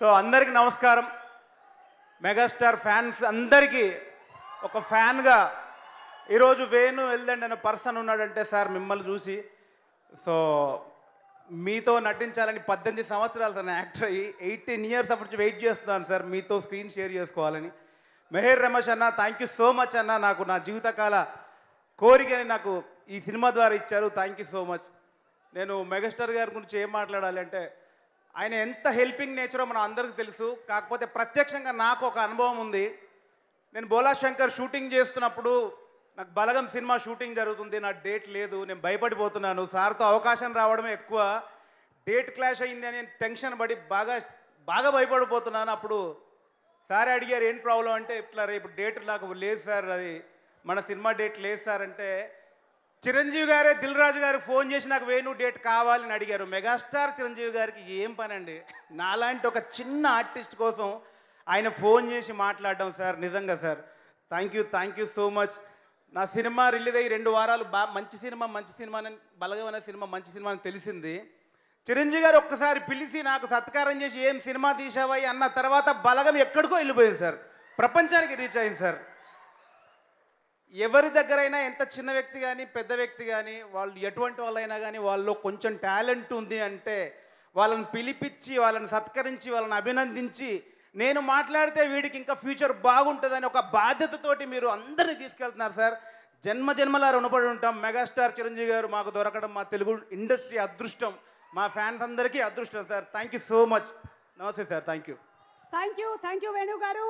so అందరికీ నమస్కారం megastar fans అందరికీ ఒక ఫ్యాన్గా ఈరోజు వేణు వెళ్ళండి అనే పర్సన్ ఉన్నాడంటే సార్ మిమ్మల్ని చూసి సో మీతో నటించాలని పద్దెనిమిది సంవత్సరాలు సార్ యాక్టర్ అయ్యి ఎయిటీన్ ఇయర్స్ అప్పుడు వెయిట్ చేస్తున్నాను సార్ మీతో స్క్రీన్ షేర్ చేసుకోవాలని మెహేర్ రమేష్ అన్న థ్యాంక్ యూ సో మచ్ అన్న నాకు నా జీవితకాల కోరికని నాకు ఈ సినిమా ద్వారా ఇచ్చారు థ్యాంక్ యూ సో మచ్ నేను మెగాస్టార్ గారి గురించి ఏం మాట్లాడాలి అంటే ఆయన ఎంత హెల్పింగ్ నేచరో మన అందరికీ తెలుసు కాకపోతే ప్రత్యక్షంగా నాకు ఒక అనుభవం ఉంది నేను బోలా శంకర్ షూటింగ్ చేస్తున్నప్పుడు నాకు బలగం సినిమా షూటింగ్ జరుగుతుంది నా డేట్ లేదు నేను భయపడిపోతున్నాను సార్తో అవకాశం రావడమే ఎక్కువ డేట్ క్లాష్ అయింది అని టెన్షన్ పడి బాగా బాగా భయపడిపోతున్నాను అప్పుడు సార్ అడిగారు ఏం ప్రాబ్లం అంటే ఇట్లా రేపు డేట్ నాకు లేదు సార్ అది మన సినిమా డేట్ లేదు సార్ అంటే చిరంజీవి గారే రాజు గారు ఫోన్ చేసి నాకు వేణు డేట్ కావాలని అడిగారు మెగాస్టార్ చిరంజీవి గారికి ఏం పని అండి నాలాంటి ఒక చిన్న ఆర్టిస్ట్ కోసం ఆయన ఫోన్ చేసి మాట్లాడడం సార్ నిజంగా sir thank you thank you so much నా సినిమా రిలీజ్ అయ్యి రెండు వారాలు బా మంచి సినిమా మంచి సినిమా అని బలగమైన సినిమా మంచి సినిమా అని తెలిసింది చిరంజీవి గారు ఒక్కసారి పిలిచి నాకు సత్కారం చేసి ఏం సినిమా తీసావా అన్న తర్వాత బలగం ఎక్కడికో వెళ్ళిపోయింది సార్ ప్రపంచానికి రీచ్ అయింది సార్ ఎవరి దగ్గరైనా ఎంత చిన్న వ్యక్తి కానీ పెద్ద వ్యక్తి కానీ వాళ్ళు ఎటువంటి వాళ్ళైనా కానీ వాళ్ళలో కొంచెం టాలెంట్ ఉంది అంటే వాళ్ళని పిలిపించి వాళ్ళని సత్కరించి వాళ్ళని అభినందించి నేను మాట్లాడితే వీడికి ఇంకా ఫ్యూచర్ బాగుంటుందని ఒక బాధ్యతతోటి మీరు అందరినీ తీసుకెళ్తున్నారు సార్ జన్మ జన్మల రుణపడి ఉంటాం మెగాస్టార్ చిరంజీవి గారు మాకు దొరకడం మా తెలుగు ఇండస్ట్రీ అదృష్టం మా ఫ్యాన్స్ అందరికీ అదృష్టం sir thank you so much నమస్తే sir thank you thank you thank you Venu గారు